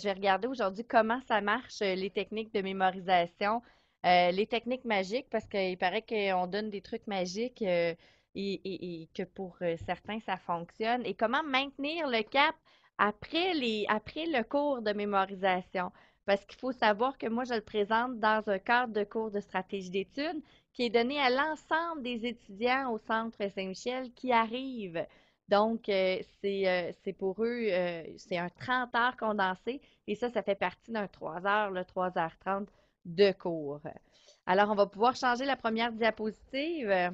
je vais regarder aujourd'hui comment ça marche, euh, les techniques de mémorisation, euh, les techniques magiques, parce qu'il paraît qu'on donne des trucs magiques euh, et, que pour certains, ça fonctionne. Et comment maintenir le cap après, les, après le cours de mémorisation. Parce qu'il faut savoir que moi, je le présente dans un cadre de cours de stratégie d'études qui est donné à l'ensemble des étudiants au Centre Saint-Michel qui arrivent. Donc, euh, euh, c'est, pour eux, euh, c'est un 30 heures condensé et ça, ça fait partie d'un 3 heures, le 3h30 de cours. Alors, on va pouvoir changer la première diapositive.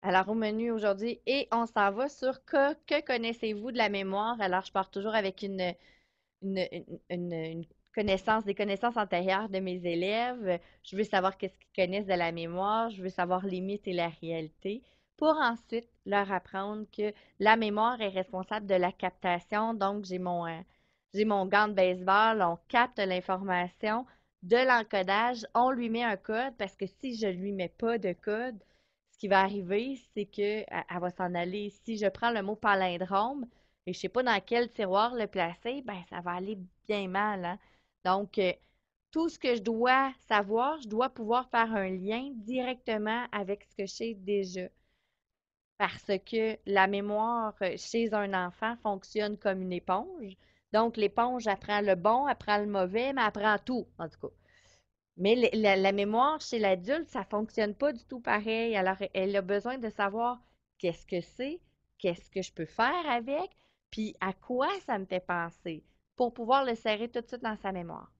Alors, au menu aujourd'hui, et on s'en va sur que, que connaissez-vous de la mémoire. Alors, je pars toujours avec une, une, une connaissances, des connaissances antérieures de mes élèves. Je veux savoir qu'est-ce qu'ils connaissent de la mémoire. Je veux savoir les mythes et la réalité pour ensuite leur apprendre que la mémoire est responsable de la captation. Donc, j'ai mon, euh, j'ai mon gant de baseball, on capte l'information de l'encodage, on lui met un code parce que si je ne lui mets pas de code, ce qui va arriver, c'est qu'elle va s'en aller. Si je prends le mot palindrome et je ne sais pas dans quel tiroir le placer, ben ça va aller bien mal. Hein? Donc, euh, tout ce que je dois savoir, je dois pouvoir faire un lien directement avec ce que j'ai déjà. Parce que la mémoire euh, chez un enfant fonctionne comme une éponge. Donc, l'éponge apprend le bon, apprend le mauvais, mais apprend tout, en tout cas. Mais la, mémoire chez l'adulte, ça ne fonctionne pas du tout pareil. Alors, elle a besoin de savoir qu'est-ce que c'est, qu'est-ce que je peux faire avec, puis à quoi ça me fait penser pour pouvoir le serrer tout de suite dans sa mémoire.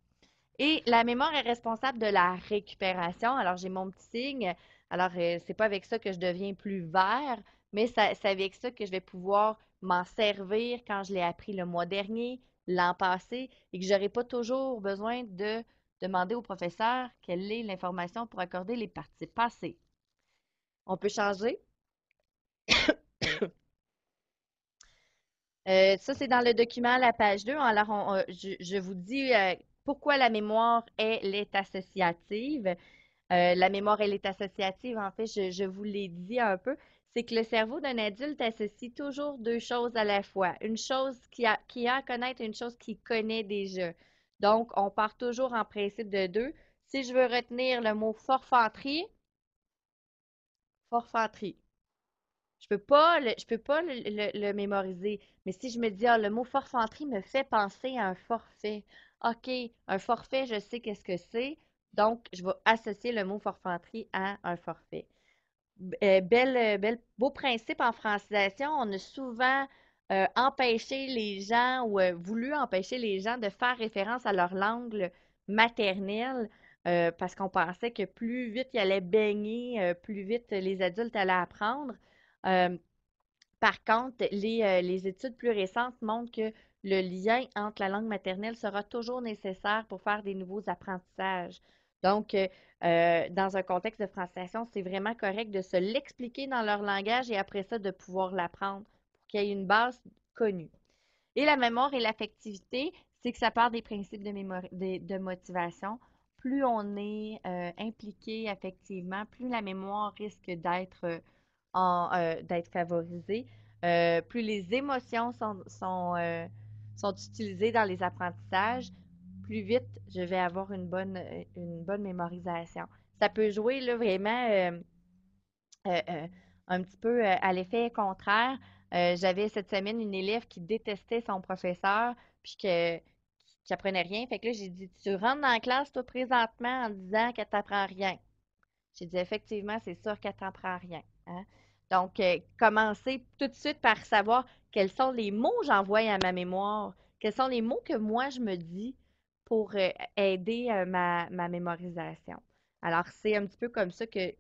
Et la mémoire est responsable de la récupération. Alors, j'ai mon petit signe. Alors, ce euh, c'est pas avec ça que je deviens plus vert, mais c'est avec ça que je vais pouvoir m'en servir quand je l'ai appris le mois dernier, l'an passé, et que je n'aurai pas toujours besoin de demander au professeur quelle est l'information pour accorder les parties passées. On peut changer euh, ça, c'est dans le document à la page 2. Alors, je, vous dis euh, pourquoi la mémoire, elle est associative. Euh, la mémoire, elle est associative. En fait, je, vous l'ai dit un peu. C'est que le cerveau d'un adulte associe toujours deux choses à la fois. Une chose qui a, qui a à connaître et une chose qui connaît déjà. Donc, on part toujours en principe de deux. Si je veux retenir le mot forfanterie, forfanterie. Je peux pas je peux pas le, mémoriser. Mais si je me dis, ah, le mot forfanterie me fait penser à un forfait. OK, un forfait, je sais qu'est-ce que c'est. Donc, je vais associer le mot forfanterie à un forfait. Euh, euh, beau principe en francisation. On a souvent euh, empêché les gens ou voulu empêcher les gens de faire référence à leur langue maternelle parce qu'on pensait que plus vite il allait baigner, plus vite les adultes allaient apprendre. Euh, par contre, euh, les, études plus récentes montrent que le lien entre la langue maternelle sera toujours nécessaire pour faire des nouveaux apprentissages. Donc, euh, dans un contexte de francisation, c'est vraiment correct de se l'expliquer dans leur langage et après ça, de pouvoir l'apprendre pour qu'il y ait une base connue. Et la mémoire et l'affectivité, c'est que ça part des principes de, de, motivation. Plus on est impliqué affectivement, plus la mémoire risque d'être euh, d'être favorisé. Euh, plus les émotions sont, euh, sont, utilisées dans les apprentissages, plus vite je vais avoir une bonne, une bonne mémorisation. Ça peut jouer là, vraiment un petit peu à l'effet contraire. J'avais cette semaine une élève qui détestait son professeur, puis que, qui rien. Fait que là, j'ai dit, tu rentres dans la classe, toi, présentement, en disant qu'elle t'apprend rien. J'ai dit, effectivement, c'est sûr qu'elle t'apprend rien. Hein. Donc, euh, commencer tout de suite par savoir quels sont les mots que j'envoie à ma mémoire, quels sont les mots que moi je me dis pour euh, aider euh, ma, mémorisation. Alors, c'est un petit peu comme ça que,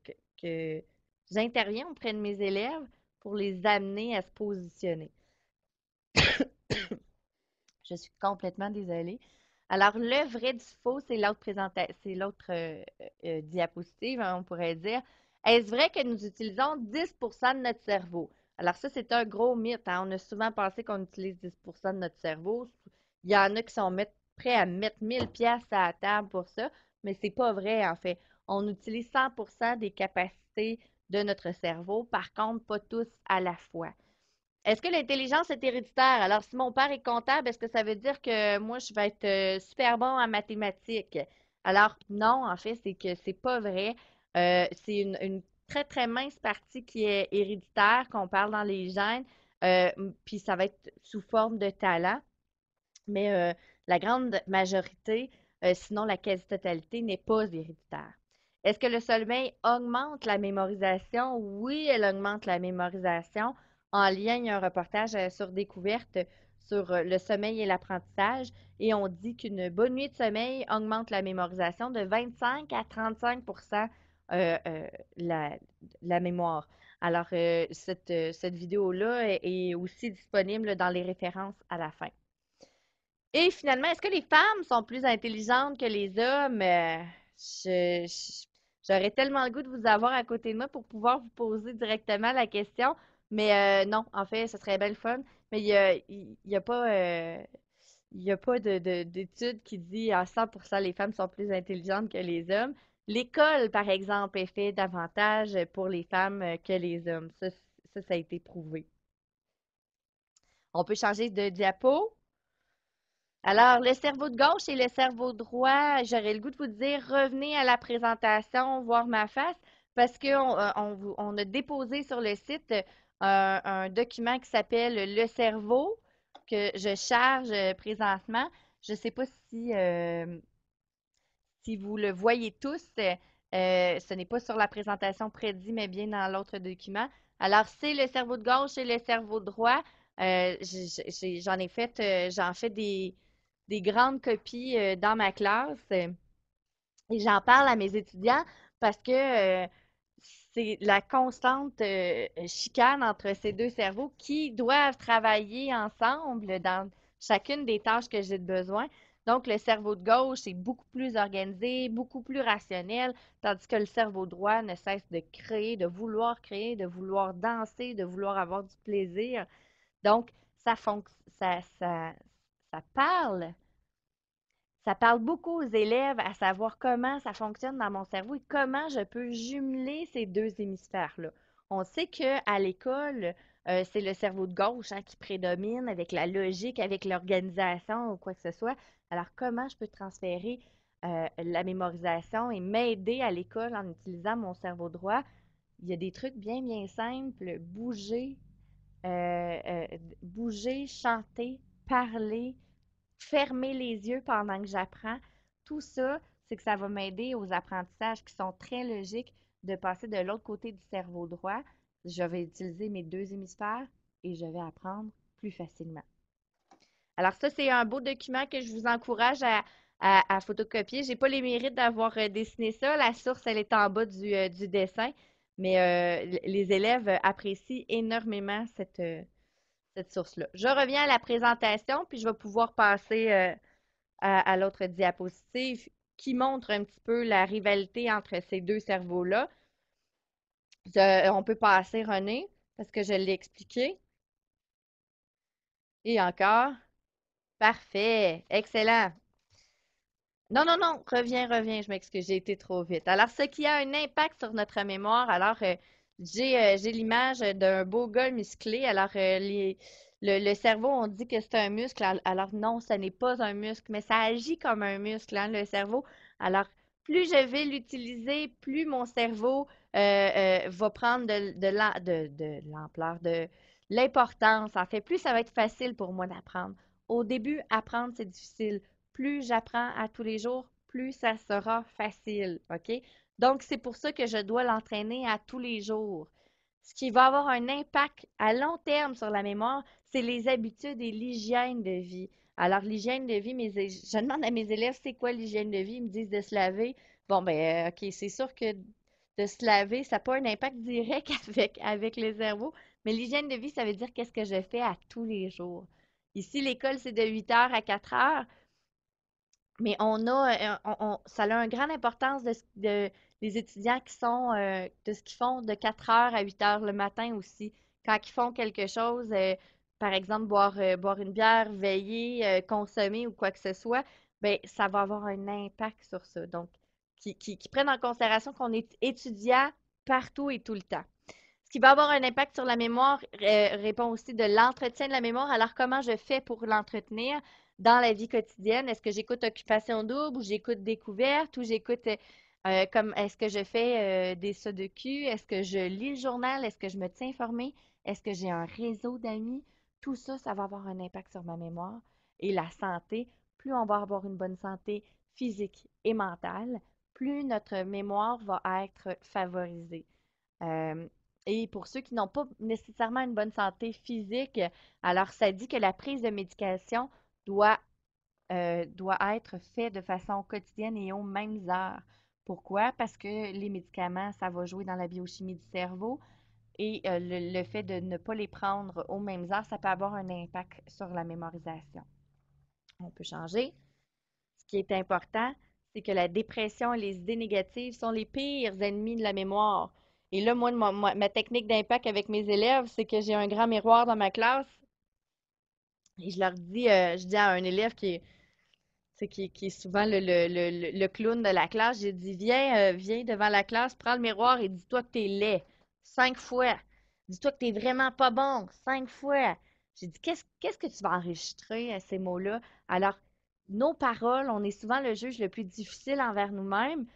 j'interviens auprès de mes élèves pour les amener à se positionner. je suis complètement désolée. Alors, le vrai du faux, c'est l'autre présentation, c'est l'autre diapositive, hein, on pourrait dire. Est-ce vrai que nous utilisons 10 de notre cerveau? Alors ça, c'est un gros mythe. Hein. On a souvent pensé qu'on utilise 10 de notre cerveau. Il y en a qui sont prêts à mettre 1000 pièces à la table pour ça, mais c'est pas vrai en fait. On utilise 100 des capacités de notre cerveau, par contre, pas tous à la fois. Est-ce que l'intelligence est héréditaire? Alors, si mon père est comptable, est-ce que ça veut dire que moi, je vais être euh, super bon en mathématiques? Alors, non, en fait, c'est que n'est pas vrai. Euh, c'est une, très, très mince partie qui est héréditaire, qu'on parle dans les gènes, euh, puis ça va être sous forme de talent. Mais euh, la grande majorité, sinon la quasi-totalité, n'est pas héréditaire. Est-ce que le sommeil augmente la mémorisation? Oui, elle augmente la mémorisation. En lien, il y a un reportage sur découverte sur le sommeil et l'apprentissage et on dit qu'une bonne nuit de sommeil augmente la mémorisation de 25 à 35 euh, euh, la, mémoire. Alors, euh, cette, cette vidéo-là est, aussi disponible dans les références à la fin. Et finalement, est-ce que les femmes sont plus intelligentes que les hommes? J'aurais tellement le goût de vous avoir à côté de moi pour pouvoir vous poser directement la question. Mais non, en fait, ce serait bien le fun. Mais il n'y a, pas pas d'étude qui dit à ah, 100% les femmes sont plus intelligentes que les hommes. L'école, par exemple, est faite davantage pour les femmes que les hommes. Ça, ça, a été prouvé. On peut changer de diapo. Alors, le cerveau de gauche et le cerveau droit, j'aurais le goût de vous dire, revenez à la présentation, voir ma face, parce qu'on euh, on, a déposé sur le site euh, un, document qui s'appelle Le cerveau, que je charge présentement. Je ne sais pas si euh, si vous le voyez tous, euh, euh, ce n'est pas sur la présentation prédit, mais bien dans l'autre document. Alors, c'est le cerveau de gauche et le cerveau droit. Euh, j'en ai, fait, j'en fais des, des, grandes copies dans ma classe et j'en parle à mes étudiants parce que c'est la constante chicane entre ces deux cerveaux qui doivent travailler ensemble dans chacune des tâches que j'ai de besoin. Donc, le cerveau de gauche est beaucoup plus organisé, beaucoup plus rationnel, tandis que le cerveau droit ne cesse de créer, de vouloir créer, de vouloir danser, de vouloir avoir du plaisir. Donc, ça, ça, parle. Ça parle beaucoup aux élèves à savoir comment ça fonctionne dans mon cerveau et comment je peux jumeler ces deux hémisphères-là. On sait qu'à l'école, euh, c'est le cerveau de gauche hein, qui prédomine avec la logique, avec l'organisation ou quoi que ce soit, alors, comment je peux transférer euh, la mémorisation et m'aider à l'école en utilisant mon cerveau droit? Il y a des trucs bien, bien simples. Bouger, euh, euh, bouger, chanter, parler, fermer les yeux pendant que j'apprends. Tout ça, c'est que ça va m'aider aux apprentissages qui sont très logiques de passer de l'autre côté du cerveau droit. Je vais utiliser mes deux hémisphères et je vais apprendre plus facilement. Alors, ça, c'est un beau document que je vous encourage à, photocopier. Je n'ai pas les mérites d'avoir euh, dessiné ça. La source, elle est en bas du, euh, dessin. Mais euh, les élèves apprécient énormément cette, source-là. Je reviens à la présentation, puis je vais pouvoir passer à l'autre diapositive qui montre un petit peu la rivalité entre ces deux cerveaux-là. on peut passer René, parce que je l'ai expliqué. Et encore, Parfait, excellent. Non, non, non, reviens, reviens, je m'excuse, j'ai été trop vite. Alors, ce qui a un impact sur notre mémoire, alors euh, euh, j'ai l'image d'un beau gars musclé, alors euh, le, cerveau, on dit que c'est un muscle, alors non, ce n'est pas un muscle, mais ça agit comme un muscle, hein, le cerveau. Alors, plus je vais l'utiliser, plus mon cerveau va prendre de, de l'ampleur, de l'importance. En fait, plus ça va être facile pour moi d'apprendre. Au début, apprendre, c'est difficile. Plus j'apprends à tous les jours, plus ça sera facile. OK? Donc, c'est pour ça que je dois l'entraîner à tous les jours. Ce qui va avoir un impact à long terme sur la mémoire, c'est les habitudes et l'hygiène de vie. Alors, l'hygiène de vie, je demande à mes élèves, c'est quoi l'hygiène de vie? Ils me disent de se laver. Bon, ben, euh, OK, c'est sûr que de se laver, ça n'a pas un impact direct avec, avec le cerveau, mais l'hygiène de vie, ça veut dire qu'est-ce que je fais à tous les jours. Ici, l'école, c'est de 8 heures à 4 heures. Mais on a, euh, on, ça a une grande importance de, les étudiants qui sont, euh, de ce qu'ils font de 4 heures à 8 heures le matin aussi. Quand ils font quelque chose, euh, par exemple, boire, boire une bière, veiller, consommer ou quoi que ce soit, ben, ça va avoir un impact sur ça. Donc, qui, qui prennent en considération qu'on est étudiant partout et tout le temps qui va avoir un impact sur la mémoire répond aussi de l'entretien de la mémoire. Alors, comment je fais pour l'entretenir dans la vie quotidienne? Est-ce que j'écoute Occupation double ou j'écoute Découverte ou j'écoute euh, euh, comme est-ce que je fais euh, des sauts de cul? Est-ce que je lis le journal? Est-ce que je me tiens informé Est-ce que j'ai un réseau d'amis? Tout ça, ça va avoir un impact sur ma mémoire et la santé. Plus on va avoir une bonne santé physique et mentale, plus notre mémoire va être favorisée. Et pour ceux qui n'ont pas nécessairement une bonne santé physique, alors ça dit que la prise de médication euh, doit, être faite de façon quotidienne et aux mêmes heures. Pourquoi? Parce que les médicaments, ça va jouer dans la biochimie du cerveau et euh, le, fait de ne pas les prendre aux mêmes heures, ça peut avoir un impact sur la mémorisation. On peut changer. Ce qui est important, c'est que la dépression et les idées négatives sont les pires ennemis de la mémoire. Et là, moi, ma, technique d'impact avec mes élèves, c'est que j'ai un grand miroir dans ma classe. Et je leur dis, euh, je dis à un élève qui est, qui, est souvent le, clown de la classe, j'ai dit, viens, euh, viens devant la classe, prends le miroir et dis-toi que t'es laid. Cinq fois. Dis-toi que tu es vraiment pas bon. Cinq fois. J'ai dit, qu'est-ce qu'est-ce que tu vas enregistrer à euh, ces mots-là? Alors, nos paroles, on est souvent le juge le plus difficile envers nous-mêmes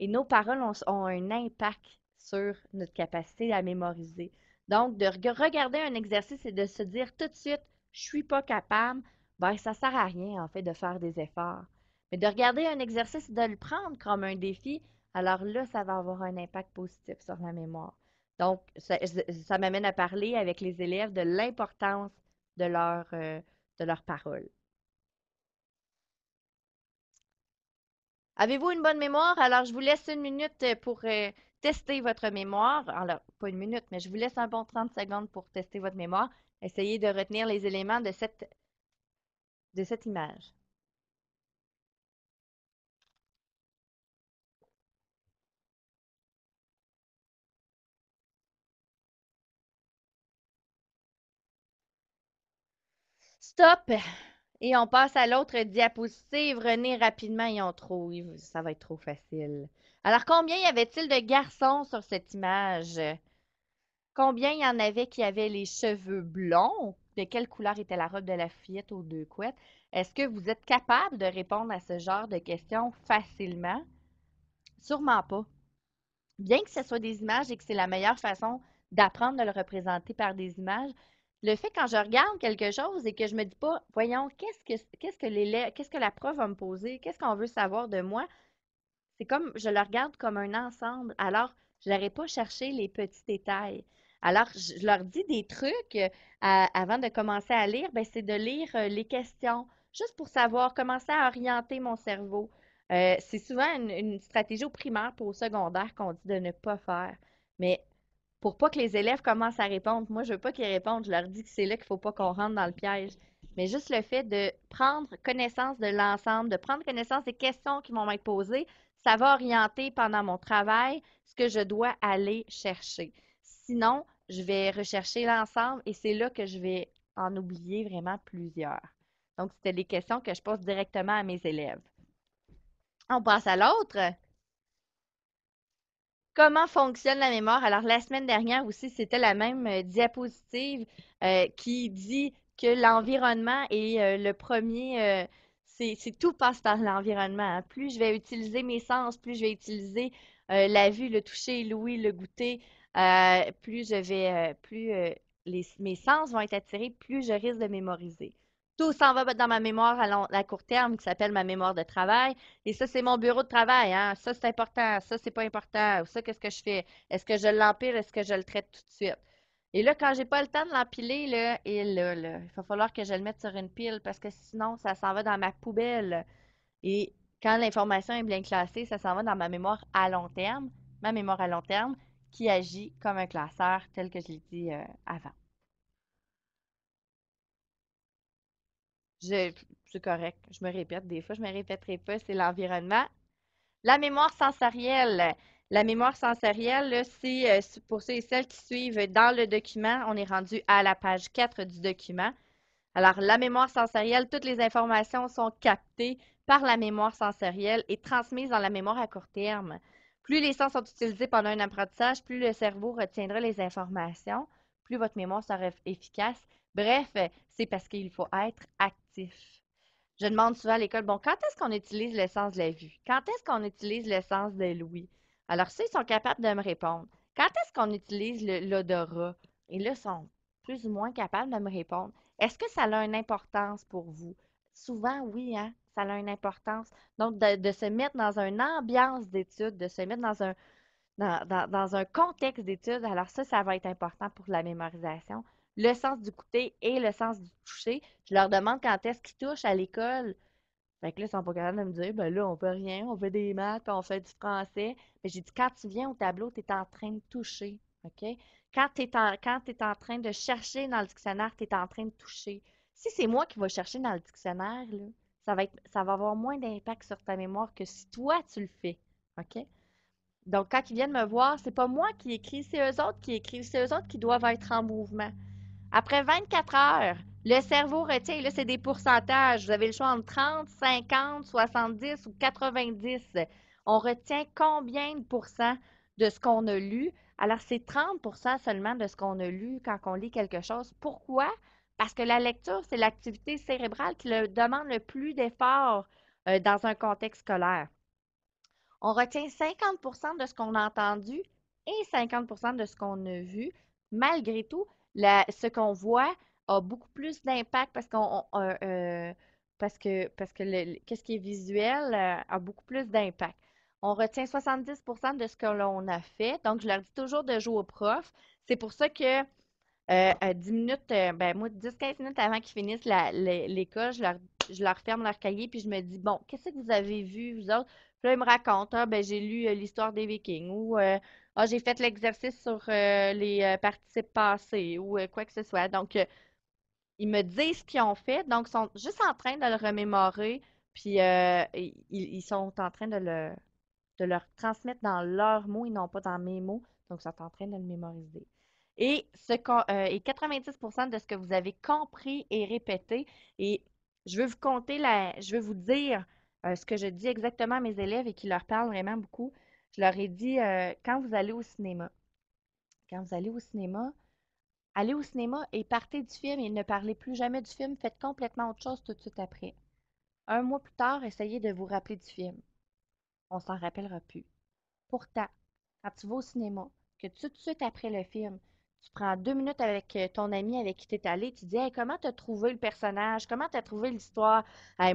et nos paroles ont un impact sur notre capacité à mémoriser. Donc, de regarder un exercice et de se dire tout de suite, je suis pas capable, ben, ça sert à rien, en fait, de faire des efforts. Mais de regarder un exercice et de le prendre comme un défi, alors là, ça va avoir un impact positif sur la mémoire. Donc, ça, m'amène à parler avec les élèves de l'importance de leur, euh, de leur parole. Avez-vous une bonne mémoire? Alors, je vous laisse une minute pour euh, Testez votre mémoire. Alors, pas une minute, mais je vous laisse un bon 30 secondes pour tester votre mémoire. Essayez de retenir les éléments de cette, de cette image. Stop! Et on passe à l'autre diapositive. René rapidement et en trouve. Ça va être trop facile. Alors, combien y avait-il de garçons sur cette image? Combien y en avait qui avaient les cheveux blonds? De quelle couleur était la robe de la fillette aux deux couettes? Est-ce que vous êtes capable de répondre à ce genre de questions facilement? Sûrement pas. Bien que ce soit des images et que c'est la meilleure façon d'apprendre de le représenter par des images, le fait quand je regarde quelque chose et que je me dis pas, voyons, qu'est-ce que, qu'est-ce que qu'est-ce que la prof va me poser, qu'est-ce qu'on veut savoir de moi, c'est comme, je le regarde comme un ensemble. Alors, je n'aurais pas cherché les petits détails. Alors, je leur dis des trucs euh, avant de commencer à lire, ben, c'est de lire euh, les questions, juste pour savoir, commencer à orienter mon cerveau. Euh, c'est souvent une, stratégie au primaire pour au secondaire qu'on dit de ne pas faire. Mais pour pas que les élèves commencent à répondre, moi, je veux pas qu'ils répondent, je leur dis que c'est là qu'il faut pas qu'on rentre dans le piège. Mais juste le fait de prendre connaissance de l'ensemble, de prendre connaissance des questions qui vont être posées, ça va orienter pendant mon travail ce que je dois aller chercher. Sinon, je vais rechercher l'ensemble et c'est là que je vais en oublier vraiment plusieurs. Donc, c'était des questions que je pose directement à mes élèves. On passe à l'autre. Comment fonctionne la mémoire? Alors, la semaine dernière aussi, c'était la même euh, diapositive euh, qui dit que l'environnement est euh, le premier, c'est tout passe par l'environnement. Plus je vais utiliser mes sens, plus je vais utiliser euh, la vue, le toucher, l'ouïe, le goûter, euh, plus je vais, euh, plus mes sens vont être attirés, plus je risque de mémoriser. Tout s'en va dans ma mémoire à, court terme qui s'appelle ma mémoire de travail. Et ça, c'est mon bureau de travail. Hein. Ça, c'est important. Ça, c'est pas important. ça, qu'est-ce que je fais? Est-ce que je l'empire? Est-ce que je le traite tout de suite? Et là, quand j'ai pas le temps de l'empiler, là, il va falloir que je le mette sur une pile parce que sinon, ça s'en va dans ma poubelle. Et quand l'information est bien classée, ça s'en va dans ma mémoire à long terme, ma mémoire à long terme qui agit comme un classeur tel que je l'ai dit euh, avant. C'est correct, je me répète des fois, je me répéterai pas, c'est l'environnement. La mémoire sensorielle. La mémoire sensorielle, c'est euh, pour ceux et celles qui suivent dans le document, on est rendu à la page 4 du document. Alors, la mémoire sensorielle, toutes les informations sont captées par la mémoire sensorielle et transmises dans la mémoire à court terme. Plus les sens sont utilisés pendant un apprentissage, plus le cerveau retiendra les informations, plus votre mémoire sera efficace. Bref, c'est parce qu'il faut être actif. Je demande souvent à l'école, bon, quand est-ce qu'on utilise le sens de la vue? Quand est-ce qu'on utilise le sens de l'ouïe? Alors, ça, sont capables de me répondre. Quand est-ce qu'on utilise l'odorat? Et là, ils sont plus ou moins capables de me répondre. Est-ce que ça a une importance pour vous? Souvent, oui, hein? ça a une importance. Donc, de, se mettre dans une ambiance d'étude, de se mettre dans un, dans, dans un contexte d'étude, alors ça, ça va être important pour la mémorisation. Le sens du goûter et le sens du toucher. Je leur demande quand est-ce qu'ils touchent à l'école. Fait que là, ils sont pas capables de me dire, ben là, on peut rien, on fait des maths, on fait du français. Mais j'ai dit, quand tu viens au tableau, tu es en train de toucher. OK? Quand tu es, en, train de chercher dans le dictionnaire, tu es en train de toucher. Si c'est moi qui vais chercher dans le dictionnaire, ça, va ça va avoir moins d'impact sur ta mémoire que si toi, tu le fais. OK? Donc, quand ils viennent me voir, c'est pas moi qui écris, c'est eux autres qui écrivent, c'est eux autres qui doivent être en mouvement. Après 24 heures, le cerveau retient, là, c'est des pourcentages. Vous avez le choix entre 30, 50, 70 ou 90. On retient combien de pourcents de ce qu'on a lu? Alors, c'est 30 seulement de ce qu'on a lu quand on lit quelque chose. Pourquoi? Parce que la lecture, c'est l'activité cérébrale qui demande le plus d'efforts euh, dans un contexte scolaire. On retient 50 de ce qu'on a entendu et 50 de ce qu'on a vu. Malgré tout, ce qu'on voit a beaucoup plus d'impact parce qu'on euh, parce que parce que qu'est-ce qui est visuel euh, a beaucoup plus d'impact. On retient 70 de ce que l'on a fait. Donc, je leur dis toujours de jouer au prof. C'est pour ça que 10 euh, minutes, ben moi, 10-15 minutes avant qu'ils finissent l'école, je leur, ferme leur cahier, puis je me dis, bon, qu'est-ce que vous avez vu, vous autres? Puis là, ils me racontent, ah, ben, j'ai lu l'histoire des Vikings, ou ah, j'ai fait l'exercice sur euh, les euh, participes passés ou euh, quoi que ce soit. Donc, ils me disent ce qu'ils ont fait, donc ils sont juste en train de le remémorer, puis ils, sont en train de le, transmettre dans leurs mots Ils n'ont pas dans mes mots. Donc, ils sont en train de le mémoriser. Et, ce, 90% de ce que vous avez compris et répété, et je veux vous compter, la, je veux vous dire ce que je dis exactement à mes élèves et qui leur parlent vraiment beaucoup je leur ai dit, euh, quand vous allez au cinéma, quand vous allez au cinéma, allez au cinéma et partez du film et ne parlez plus jamais du film, faites complètement autre chose tout de suite après. Un mois plus tard, essayez de vous rappeler du film. On s'en rappellera plus. Pourtant, quand tu vas au cinéma, que tout de suite après le film, tu prends deux minutes avec euh, ton ami avec qui tu es allé, tu dis comment t'as trouvé le personnage, comment tu as trouvé l'histoire.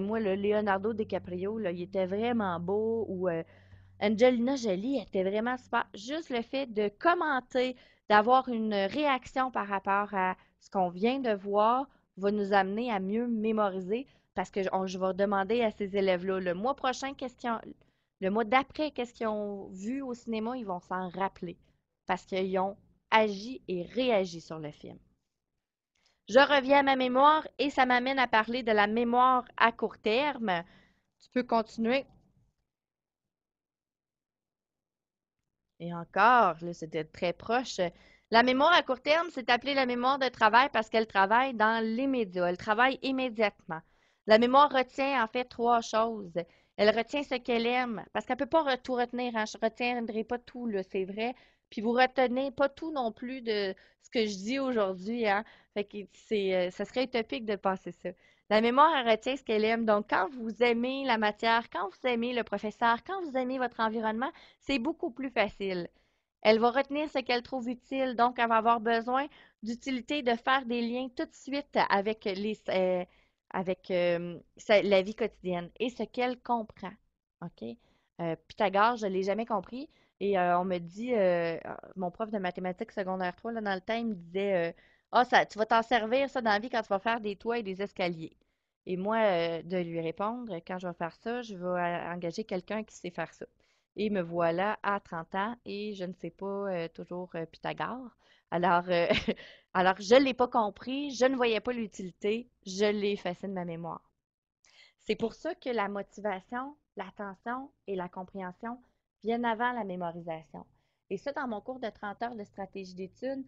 moi, le Leonardo DiCaprio, il était vraiment beau ou euh, Angelina Jolie était vraiment super. Juste le fait de commenter, d'avoir une réaction par rapport à ce qu'on vient de voir va nous amener à mieux mémoriser parce que je vais demander à ces élèves-là le mois prochain, question, le mois d'après, qu'est-ce qu'ils ont vu au cinéma, ils vont s'en rappeler parce qu'ils ont agi et réagi sur le film. Je reviens à ma mémoire et ça m'amène à parler de la mémoire à court terme. Tu peux continuer. Et encore, c'était très proche. La mémoire à court terme, c'est appelée la mémoire de travail parce qu'elle travaille dans l'immédiat. Elle travaille immédiatement. La mémoire retient en fait trois choses. Elle retient ce qu'elle aime parce qu'elle ne peut pas tout retenir. Hein. Je ne retiendrai pas tout, c'est vrai. Puis vous retenez pas tout non plus de ce que je dis aujourd'hui. Hein. Fait que euh, ça serait utopique de passer ça. La mémoire, elle retient ce qu'elle aime. Donc, quand vous aimez la matière, quand vous aimez le professeur, quand vous aimez votre environnement, c'est beaucoup plus facile. Elle va retenir ce qu'elle trouve utile, donc elle va avoir besoin d'utilité de faire des liens tout de suite avec, euh, euh, la vie quotidienne et ce qu'elle comprend. OK? Euh, Pythagore, je ne l'ai jamais compris. Et on me dit, mon prof de mathématiques secondaire 3, là, dans le me disait ah, ça, tu vas t'en servir, ça, dans la vie, quand tu vas faire des toits et des escaliers. Et moi, euh, de lui répondre, quand je vais faire ça, je vais euh, engager quelqu'un qui sait faire ça. Et me voilà à 30 ans et je ne sais pas euh, toujours Pythagore. Alors, alors je ne l'ai pas compris, je ne voyais pas l'utilité, je l'ai effacé de ma mémoire. C'est pour ça que la motivation, l'attention et la compréhension viennent avant la mémorisation. Et ça, dans mon cours de 30 heures de stratégie d'études,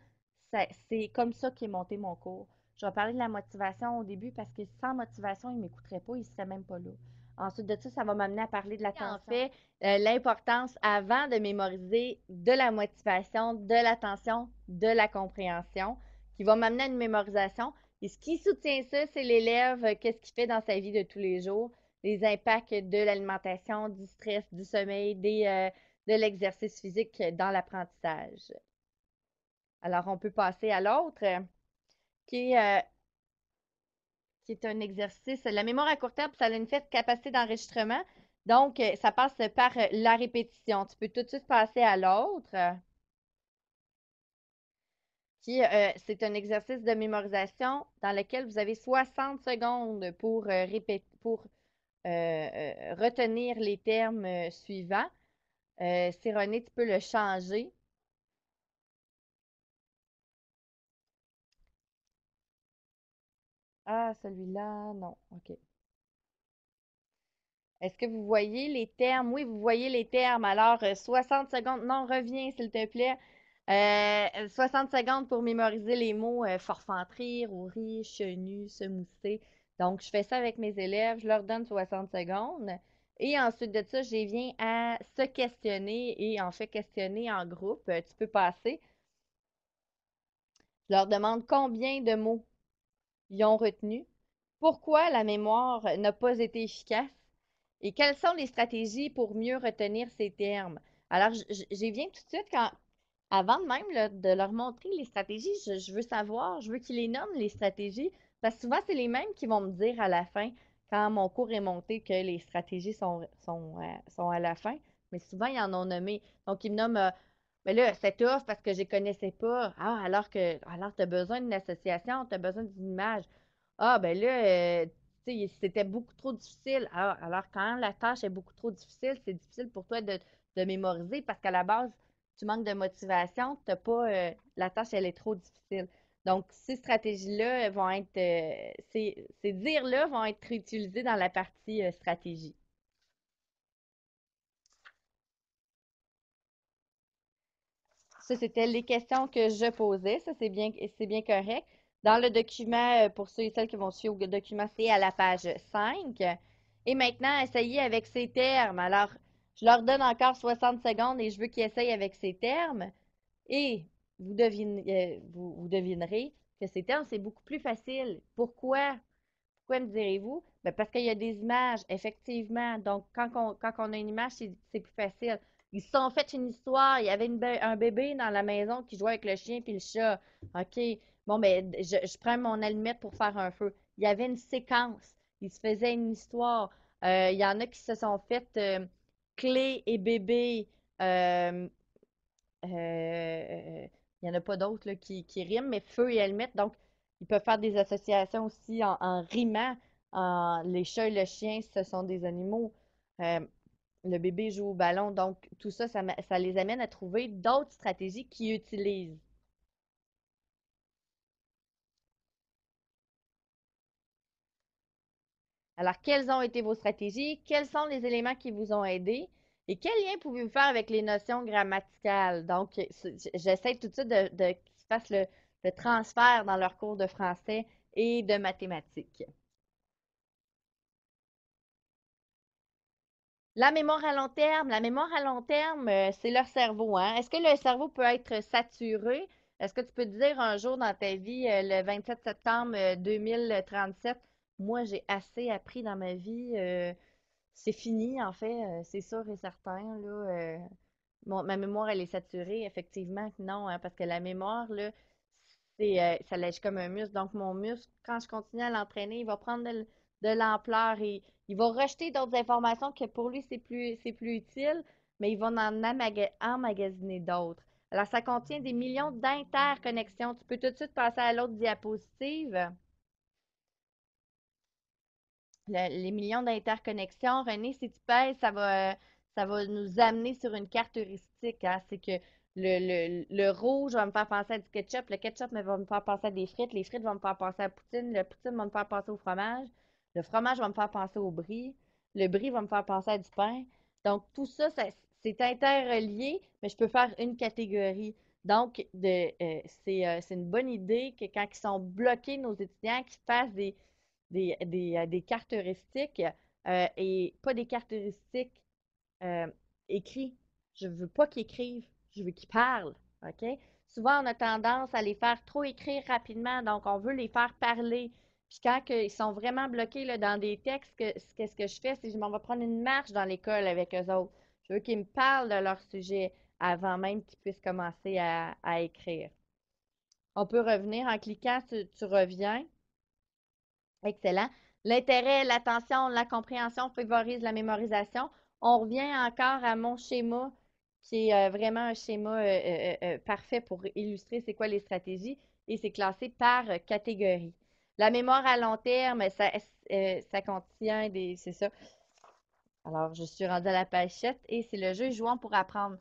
c'est comme ça qu'est monté mon cours. Je vais parler de la motivation au début parce que sans motivation, il ne m'écouterait pas, il ne serait même pas là. Ensuite de ça, ça va m'amener à parler de l'attention. Euh, l'importance avant de mémoriser de la motivation, de l'attention, de la compréhension, qui va m'amener à une mémorisation. Et ce qui soutient ça, c'est l'élève, euh, qu'est-ce qu'il fait dans sa vie de tous les jours, les impacts de l'alimentation, du stress, du sommeil, euh, de l'exercice physique dans l'apprentissage. Alors, on peut passer à l'autre, euh, euh, qui, est, un exercice. La mémoire à court terme, ça a une faite capacité d'enregistrement. Donc, euh, ça passe par la répétition. Tu peux tout de suite passer à l'autre. Qui, c'est un exercice de mémorisation dans lequel vous avez 60 secondes pour, retenir les termes suivants. Euh, tu peux le changer. Ah, celui-là, non. OK. Est-ce que vous voyez les termes? Oui, vous voyez les termes. Alors, 60 euh, secondes. Non, reviens, s'il te plaît. 60 euh, euh, secondes pour mémoriser les mots forfanterie, rourir, chenu, se mousser. Donc, je fais ça avec mes élèves. Je leur donne 60 secondes. Et ensuite de ça, je viens à se questionner et en fait questionner en groupe. Tu peux passer. Je leur demande combien de mots ils ont retenu, pourquoi la mémoire n'a pas été efficace et quelles sont les stratégies pour mieux retenir ces termes. Alors, j'y viens tout de suite quand, avant même de leur montrer les stratégies, je, veux savoir, je veux qu'ils les nomment les stratégies, parce que souvent, c'est les mêmes qui vont me dire à la fin, quand mon cours est monté, que les stratégies sont, sont, euh, sont à la fin, mais souvent, ils en ont nommé. Donc, ils me nomment euh, mais là, c'est tough parce que je ne connaissais pas, ah, alors que alors tu as besoin d'une association, tu as besoin d'une image. Ah, ben là, euh, c'était beaucoup trop difficile. Alors, quand la tâche est beaucoup trop difficile, c'est difficile pour toi de, mémoriser parce qu'à la base, tu manques de motivation, t'as pas euh, la tâche, elle est trop difficile. Donc, ces stratégies-là vont être, euh, ces, dires-là vont être utilisés dans la partie stratégie. Ça, c'était les questions que je posais. Ça, c'est bien, c'est bien correct. Dans le document, euh, pour ceux et celles qui vont suivre le document, c'est à la page 5. Et maintenant, essayez avec ces termes. Alors, je leur donne encore 60 secondes et je veux qu'ils essayent avec ces termes. Et vous, devinez, euh, devinerez que ces termes, c'est beaucoup plus facile. Pourquoi? Pourquoi me direz-vous? Ben, parce qu'il y a des images, effectivement. Donc, quand quand on a une image, c'est plus facile. Ils se sont fait une histoire. Il y avait un bébé dans la maison qui jouait avec le chien puis le chat. OK. Bon, mais ben, je, prends mon allumette pour faire un feu. Il y avait une séquence. Ils se faisaient une histoire. Euh, il y en a qui se sont fait euh, clé et bébé. Euh, il n'y en a pas d'autres qui, riment, mais feu et allumette. Donc, ils peuvent faire des associations aussi en, en rimant. les chats et le chien, ce sont des animaux le bébé joue au ballon. Donc, tout ça, ça, les amène à trouver d'autres stratégies qu'ils utilisent. Alors, quelles ont été vos stratégies? Quels sont les éléments qui vous ont aidé? Et quel lien pouvez-vous faire avec les notions grammaticales? Donc, j'essaie tout de suite de, de le, le transfert dans leur cours de français et de mathématiques. La mémoire à long terme, la mémoire à long terme, euh, c'est leur cerveau. Hein? Est-ce que le cerveau peut être saturé? Est-ce que tu peux dire un jour dans ta vie, euh, le 27 septembre 2037, euh, moi j'ai assez appris dans ma vie, c'est fini en fait, c'est sûr et certain. ma mémoire, elle est saturée, effectivement non, hein, parce que la mémoire, là, c'est, ça lèche comme un muscle. Donc mon muscle, quand je continue à l'entraîner, il va prendre de l'ampleur et il va rejeter d'autres informations que pour lui, c'est plus, plus utile, mais ils vont en emmagasiner d'autres. Alors, ça contient des millions d'interconnexions. Tu peux tout de suite passer à l'autre diapositive. les millions d'interconnexions, René, si tu pèses, ça va, ça va nous amener sur une carte heuristique. Hein. C'est que le, rouge va me faire penser à du ketchup, le ketchup va me faire penser à des frites, les frites vont me faire penser à poutine, le poutine va me faire penser au fromage. Le fromage va me faire penser au brie. Le brie va me faire penser à du pain. Donc, tout ça, c'est interrelié, mais je peux faire une catégorie. Donc, euh, euh, c'est, une bonne idée que quand ils sont bloqués, nos étudiants, qu'ils fassent des, des, euh, et pas des caractéristiques heuristiques écrites. Je ne veux pas qu'ils écrivent, je veux qu'ils parlent. OK? Souvent, on a tendance à les faire trop écrire rapidement, donc on veut les faire parler. Puis quand ils sont vraiment bloqués là, dans des textes, qu'est-ce que, je fais? C'est je m'en vais prendre une marche dans l'école avec eux autres. Je veux qu'ils me parlent de leur sujet avant même qu'ils puissent commencer à, écrire. On peut revenir en cliquant sur Tu reviens. Excellent. L'intérêt, l'attention, la compréhension favorise la mémorisation. On revient encore à mon schéma, qui est euh, vraiment un schéma euh, euh, parfait pour illustrer c'est quoi les stratégies, et c'est classé par catégorie. La mémoire à long terme, euh, ça, contient des. C'est ça. Alors, je suis rendue à la pachette et c'est le jeu jouant pour apprendre.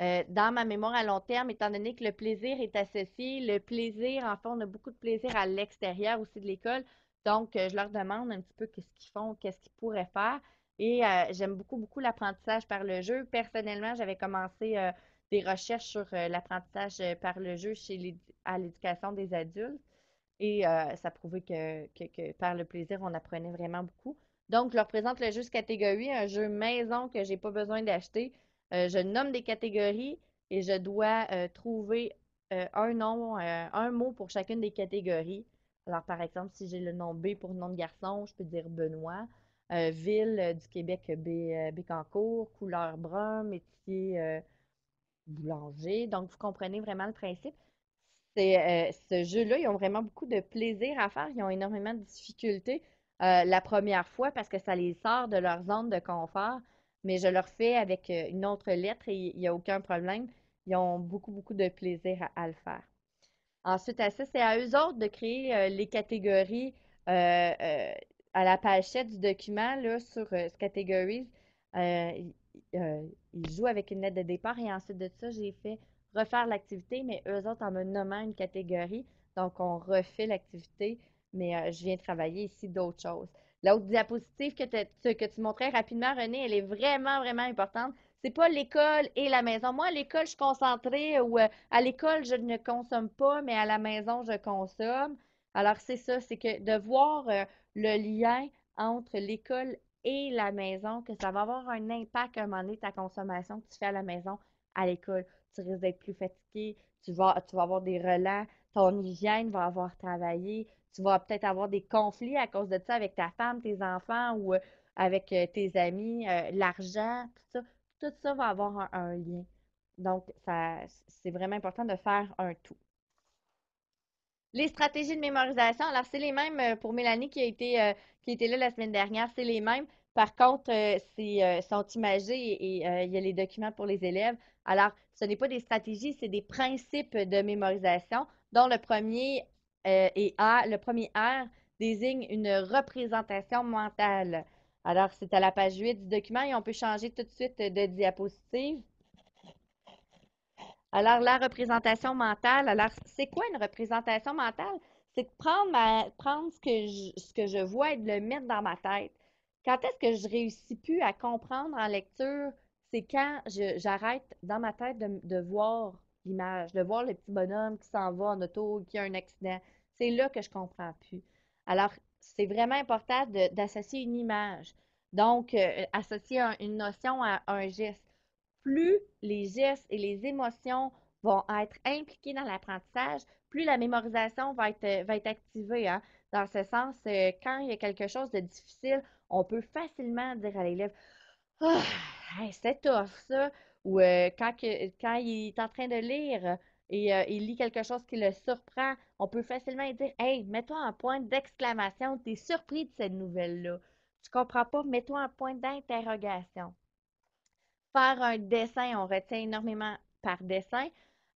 Euh, dans ma mémoire à long terme, étant donné que le plaisir est associé, le plaisir, en fait, on a beaucoup de plaisir à l'extérieur aussi de l'école. Donc, euh, je leur demande un petit peu qu'est-ce qu'ils font, qu'est-ce qu'ils pourraient faire. Et j'aime beaucoup, beaucoup l'apprentissage par le jeu. Personnellement, j'avais commencé des recherches sur l'apprentissage par le jeu chez à l'éducation des adultes. Et ça prouvait que, par le plaisir, on apprenait vraiment beaucoup. Donc, je leur présente le jeu catégorie, un jeu maison que j'ai pas besoin d'acheter. je nomme des catégories et je dois trouver un nom, un mot pour chacune des catégories. Alors, par exemple, si j'ai le nom B pour nom de garçon, je peux dire Benoît. ville du Québec, B, Bécancourt, couleur brun, métier boulanger. Donc, vous comprenez vraiment le principe. Euh, ce jeu-là, ils ont vraiment beaucoup de plaisir à faire. Ils ont énormément de difficultés euh, la première fois parce que ça les sort de leur zone de confort. Mais je leur fais avec euh, une autre lettre et il n'y a aucun problème. Ils ont beaucoup, beaucoup de plaisir à, le faire. Ensuite, à ça, c'est à eux autres de créer les catégories à la pachette du document là, sur Categories. ils jouent avec une lettre de départ et ensuite de ça, j'ai fait refaire l'activité, mais eux autres, en me nommant une catégorie, donc on refait l'activité, mais euh, je viens travailler ici d'autres choses. L'autre diapositive que, que tu montrais rapidement, René, elle est vraiment, vraiment importante. C'est pas l'école et la maison. Moi, à l'école, je suis concentrée ou euh, à l'école, je ne consomme pas, mais à la maison, je consomme. Alors, c'est ça, c'est que de voir euh, le lien entre l'école et la maison, que ça va avoir un impact à un moment donné, ta consommation que tu fais à la maison, à l'école tu risques d'être plus fatigué, tu vas, avoir des relents, ton hygiène va avoir travaillé, tu vas peut-être avoir des conflits à cause de ça avec ta femme, tes enfants ou euh, avec euh, tes amis, euh, l'argent, tout ça. Tout ça va avoir un, lien. Donc, c'est vraiment important de faire un tout. Les stratégies de mémorisation, alors c'est les mêmes pour Mélanie qui a été, qui était là la semaine dernière, c'est les mêmes. Par contre, euh, c'est euh, sont imagés et euh, il y a les documents pour les élèves. Alors, ce n'est pas des stratégies, c'est des principes de mémorisation, dont le premier A, le premier R désigne une représentation mentale. Alors, c'est à la page 8 du document et on peut changer tout de suite de diapositive. Alors, la représentation mentale, alors c'est quoi une représentation mentale? C'est prendre, prendre ce, que je, ce que je vois et de le mettre dans ma tête. Quand est-ce que je réussis plus à comprendre en lecture? C'est quand j'arrête dans ma tête de, voir l'image, de voir le petit bonhomme qui s'en va en auto, qui a un accident. C'est là que je comprends plus. Alors, c'est vraiment important d'associer une image. Donc, euh, associer une notion à un geste. Plus les gestes et les émotions vont être impliqués dans l'apprentissage, plus la mémorisation va être, activée. Hein. Dans ce sens, euh, quand il y a quelque chose de difficile, on peut facilement dire à l'élève ah, c'est tough ça ou euh, quand, il est en train de lire et euh, il lit quelque chose qui le surprend, on peut facilement dire Hey, mets-toi en point d'exclamation, tu es surpris de cette nouvelle-là. Tu comprends pas, mets-toi en point d'interrogation. Faire un dessin, on retient énormément par dessin.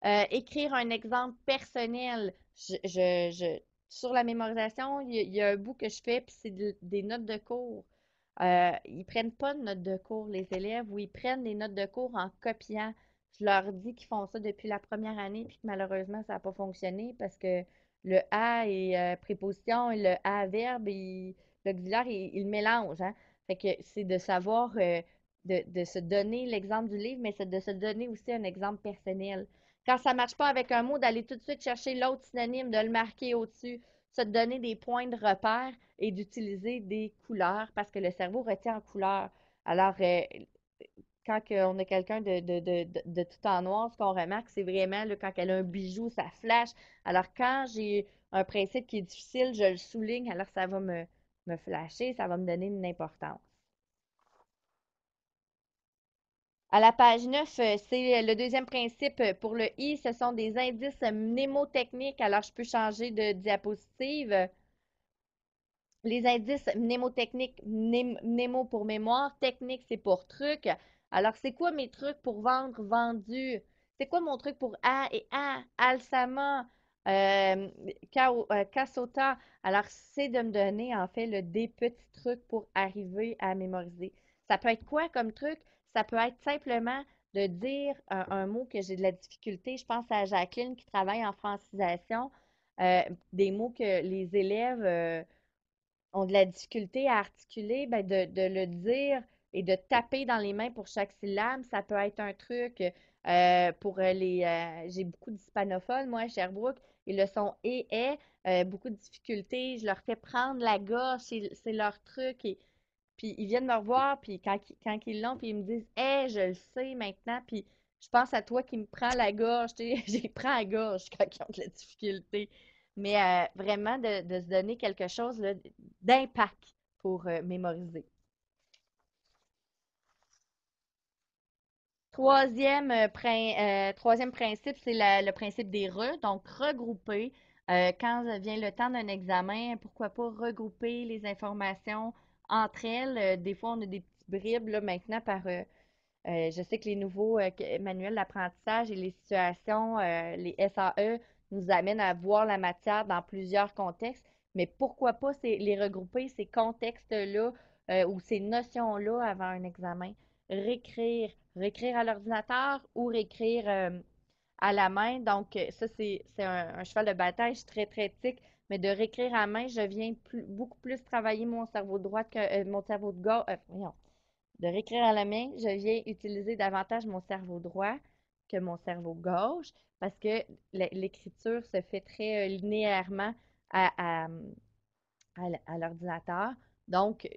Euh, écrire un exemple personnel, je, je sur la mémorisation, il y, a un bout que je fais, puis c'est des notes de cours. Euh, ils prennent pas de notes de cours, les élèves, ou ils prennent des notes de cours en copiant. Je leur dis qu'ils font ça depuis la première année, puis que malheureusement, ça n'a pas fonctionné parce que le A est euh, préposition et le A verbe, et l'auxiliaire, il, il mélange. Hein. Fait que c'est de savoir, euh, de, se donner l'exemple du livre, mais c'est de se donner aussi un exemple personnel. Quand ça ne marche pas avec un mot, d'aller tout de suite chercher l'autre synonyme, de le marquer au-dessus, se donner des points de repère et d'utiliser des couleurs parce que le cerveau retient en couleur. Alors, euh, quand on a quelqu'un de, tout en noir, ce qu'on remarque, c'est vraiment quand elle a un bijou, ça flash. Alors, quand j'ai un principe qui est difficile, je le souligne, alors ça va me, me flasher, ça va me donner une importance. À la page 9, euh, c'est le deuxième principe pour le I, ce sont des indices mnémotechniques. Alors, je peux changer de diapositive. Les indices mnémotechniques, mnémo pour mémoire, technique, c'est pour truc. Alors, c'est quoi mes trucs pour vendre, vendu? C'est quoi mon truc pour A et A, Alsama, euh, euh Alors, c'est de me donner, en fait, le des petits trucs pour arriver à mémoriser. Ça peut être quoi comme truc? Ça peut être simplement de dire un, mot que j'ai de la difficulté. Je pense à Jacqueline qui travaille en francisation. des mots que les élèves ont de la difficulté à articuler, ben de, le dire et de taper dans les mains pour chaque syllabe, ça peut être un truc. pour les, j'ai beaucoup d'hispanophones, moi, à Sherbrooke, et le sont et » est, beaucoup de difficultés. Je leur fais prendre la gorge, c'est leur truc. Et, puis ils viennent me revoir, puis quand, ils l'ont, puis ils me disent Hé, je le sais maintenant, puis je pense à toi qui me prends la gorge. J'ai prends la gorge quand ils ont de la difficulté. Mais euh, vraiment de, se donner quelque chose d'impact pour euh, mémoriser. Troisième, euh, troisième principe, c'est le principe des re, donc regrouper. quand vient le temps d'un examen, pourquoi pas regrouper les informations entre elles. Euh, des fois, on a des petites bribes maintenant par. Euh, euh, je sais que les nouveaux euh, manuels d'apprentissage et les situations, les SAE, nous amènent à voir la matière dans plusieurs contextes, mais pourquoi pas les regrouper, ces contextes-là ou ces notions-là avant un examen? Récrire, récrire à l'ordinateur ou réécrire à la main. Donc, ça, c'est un, un, cheval de bataille. très, très tique mais de réécrire à main, je viens beaucoup plus travailler mon cerveau droit que euh, mon cerveau de gauche. Euh, de réécrire à la main, je viens utiliser davantage mon cerveau droit que mon cerveau gauche parce que l'écriture se fait très euh, linéairement à, à l'ordinateur. Donc,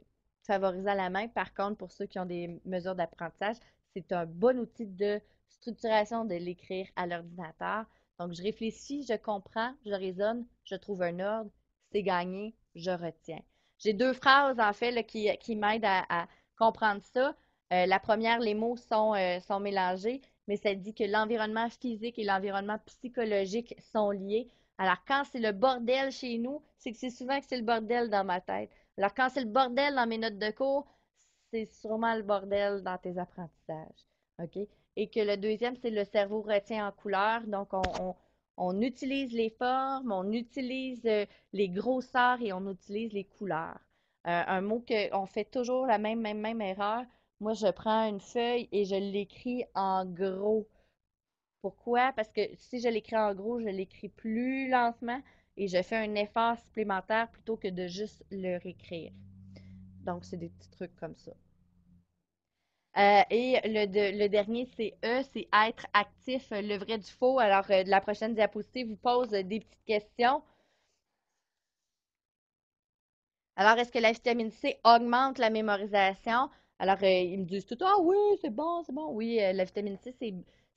favoriser à la main, par contre, pour ceux qui ont des mesures d'apprentissage, c'est un bon outil de structuration de l'écrire à l'ordinateur. Donc, je réfléchis, je comprends, je raisonne, je trouve un ordre, c'est gagné, je retiens. J'ai deux phrases, en fait, qui, m'aident à, comprendre ça. Euh, la première, les mots sont, euh, sont mélangés, mais ça dit que l'environnement physique et l'environnement psychologique sont liés. Alors, quand c'est le bordel chez nous, c'est que c'est souvent que c'est le bordel dans ma tête. Alors, quand c'est le bordel dans mes notes de cours, c'est sûrement le bordel dans tes apprentissages. OK? et que le deuxième, c'est le cerveau retient en couleur. Donc, on, utilise les formes, on utilise euh, les grosseurs et on utilise les couleurs. Euh, un mot qu'on fait toujours la même, même, même erreur. Moi, je prends une feuille et je l'écris en gros. Pourquoi? Parce que si je l'écris en gros, je l'écris plus lentement et je fais un effort supplémentaire plutôt que de juste le réécrire. Donc, c'est des petits trucs comme ça. Euh, et le, dernier, c'est E, c'est être actif, euh, le vrai du faux. Alors, euh, la prochaine diapositive vous pose des petites questions. Alors, est-ce que la vitamine C augmente la mémorisation? Alors, ils me disent tout, ah oui, c'est bon, c'est bon. Oui, la vitamine C,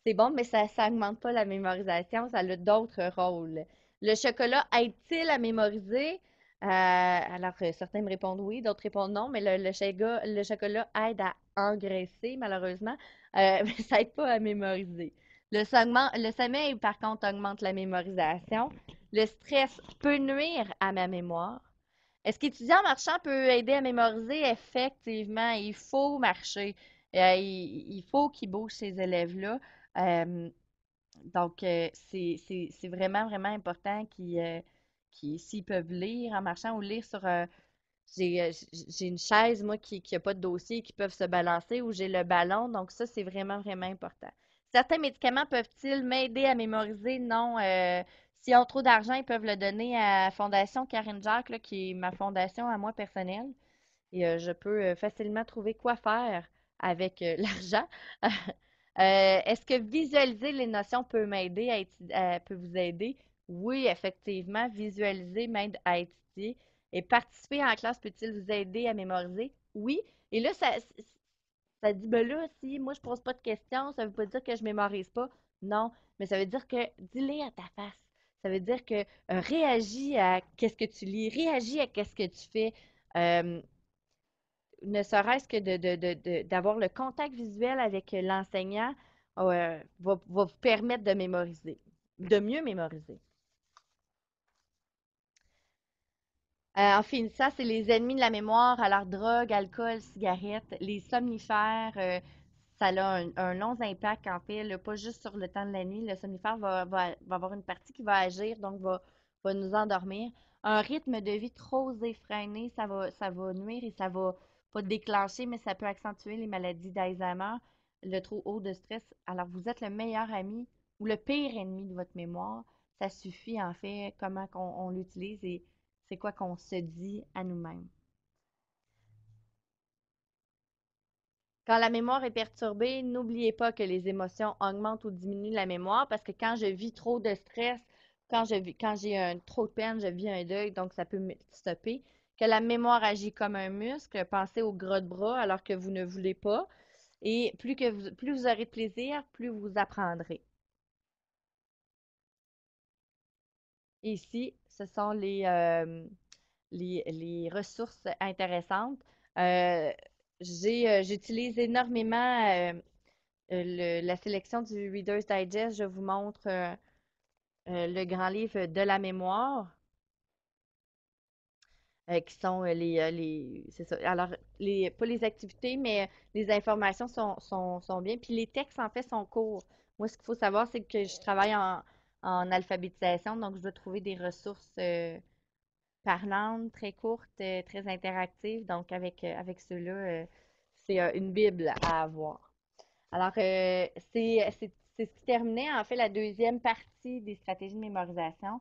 c'est bon, mais ça n'augmente pas la mémorisation, ça a d'autres rôles. Le chocolat aide-t-il à mémoriser? alors, certains me répondent oui, d'autres répondent non, mais le chocolat aide à engraissé, malheureusement, euh, ça n'aide pas à mémoriser. Le, sommeil, le sommeil, par contre, augmente la mémorisation. Le stress peut nuire à ma mémoire. Est-ce qu'étudiant marchand peut aider à mémoriser? Effectivement, il faut marcher. Euh, il, faut qu'il bouge ces élèves-là. Euh, donc, c'est vraiment, vraiment important qu'ils, s'ils peuvent lire en marchant ou lire sur, euh, j'ai une chaise, moi, qui n'a pas de dossier, qui peuvent se balancer, ou j'ai le ballon. Donc, ça, c'est vraiment, vraiment important. Certains médicaments peuvent-ils m'aider à mémoriser? Non. Euh, s'ils ont trop d'argent, ils peuvent le donner à Fondation Karine Jacques, qui est ma fondation à moi personnelle. Et euh, je peux facilement trouver quoi faire avec l'argent. Est-ce que visualiser les notions peut m'aider, à peut vous aider? Oui, effectivement, visualiser m'aide à étudier. Et participer en classe peut-il vous aider à mémoriser? Oui. Et là, ça, dit, ben là, si moi je ne pose pas de questions, ça ne veut pas dire que je mémorise pas. Non, mais ça veut dire que dis-les à ta face. Ça veut dire que euh, réagis à qu'est-ce que tu lis, réagis à qu'est-ce que tu fais. ne serait-ce que de, d'avoir le contact visuel avec l'enseignant euh, va vous permettre de mémoriser, de mieux mémoriser. enfin, euh, en ça, c'est les ennemis de la mémoire, alors drogue, alcool, cigarette, les somnifères. Euh, ça a un, long impact, en fait, pas juste sur le temps de la nuit. Le somnifère va, avoir une partie qui va agir, donc va, nous endormir. Un rythme de vie trop effréné, ça va, ça va nuire et ça va pas déclencher, mais ça peut accentuer les maladies d'Alzheimer, le trop haut de stress. Alors, vous êtes le meilleur ami ou le pire ennemi de votre mémoire. Ça suffit, en fait, comment on, on l'utilise et c'est quoi qu'on se dit à nous-mêmes. Quand la mémoire est perturbée, n'oubliez pas que les émotions augmentent ou diminuent la mémoire parce que quand je vis trop de stress, quand je vis, quand j'ai un, trop de peine, je vis un deuil, donc ça peut me stopper. Que la mémoire agit comme un muscle, pensez au gros de bras alors que vous ne voulez pas. Et plus, que vous, plus vous aurez de plaisir, plus vous apprendrez. Ici, ce sont euh, les, les, ressources intéressantes. Euh, euh, j'utilise énormément la sélection du Reader's Digest. Je vous montre le grand livre de la mémoire. qui sont les, les alors pas les activités mais les informations sont, sont bien puis les textes en fait sont courts moi ce qu'il faut savoir c'est que je travaille en, en alphabétisation. Donc, je dois trouver des ressources euh, parlantes, très courtes, euh, très interactives. Donc, avec, euh, avec ceux-là, c'est une Bible à avoir. Alors, c'est ce qui terminait en fait la deuxième partie des stratégies de mémorisation.